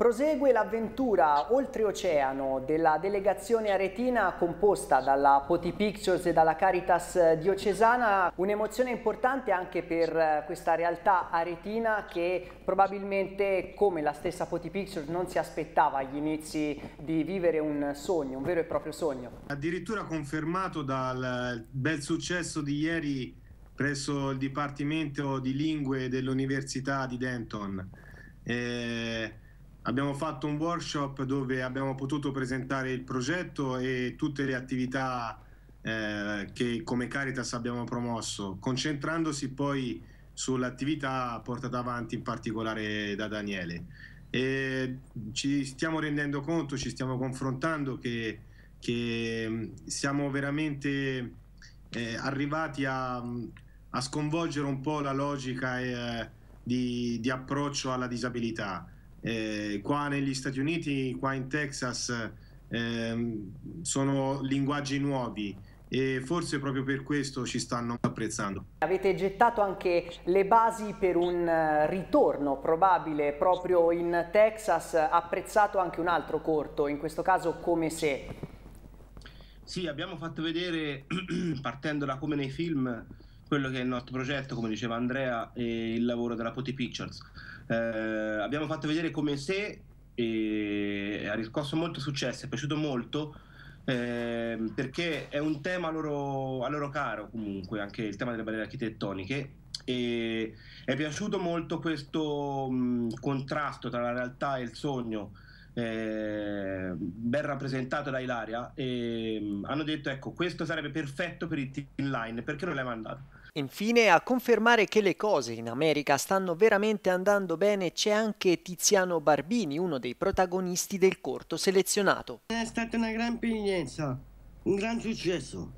Prosegue l'avventura oltreoceano della delegazione aretina composta dalla Poti Pictures e dalla Caritas diocesana, un'emozione importante anche per eh, questa realtà aretina che probabilmente come la stessa Poti Pictures non si aspettava agli inizi di vivere un sogno, un vero e proprio sogno. Addirittura confermato dal eh, bel successo di ieri presso il Dipartimento di Lingue dell'Università di Denton. Eh Abbiamo fatto un workshop dove abbiamo potuto presentare il progetto e tutte le attività eh, che come Caritas abbiamo promosso, concentrandosi poi sull'attività portata avanti in particolare da Daniele. E ci stiamo rendendo conto, ci stiamo confrontando che, che mm, siamo veramente eh, arrivati a, mm, a, sconvolgere un po' la logica eh, di, di approccio alla disabilità eh, qua negli Stati Uniti, qua in Texas, ehm, sono linguaggi nuovi e forse proprio per questo ci stanno apprezzando. Avete gettato anche le basi per un eh, ritorno probabile proprio in Texas, apprezzato anche un altro corto, in questo caso come se. Sì, abbiamo fatto vedere, partendo da come nei film, quello che è il nostro progetto, come diceva Andrea, e il lavoro della Poti Pictures. Eh, abbiamo fatto vedere come se e ha riscosso molto successo, è piaciuto molto. Eh, perché è un tema a loro, a loro caro comunque anche il tema delle barriere architettoniche e è piaciuto molto questo mh, contrasto tra la realtà e il sogno eh, ben rappresentato da Ilaria e mh, hanno detto ecco questo sarebbe perfetto per il team line perché non l'hai mandato Infine, a confermare che le cose in America stanno veramente andando bene c'è anche Tiziano Barbini, uno dei protagonisti del corto selezionato. È stata una gran piglienza, un gran successo.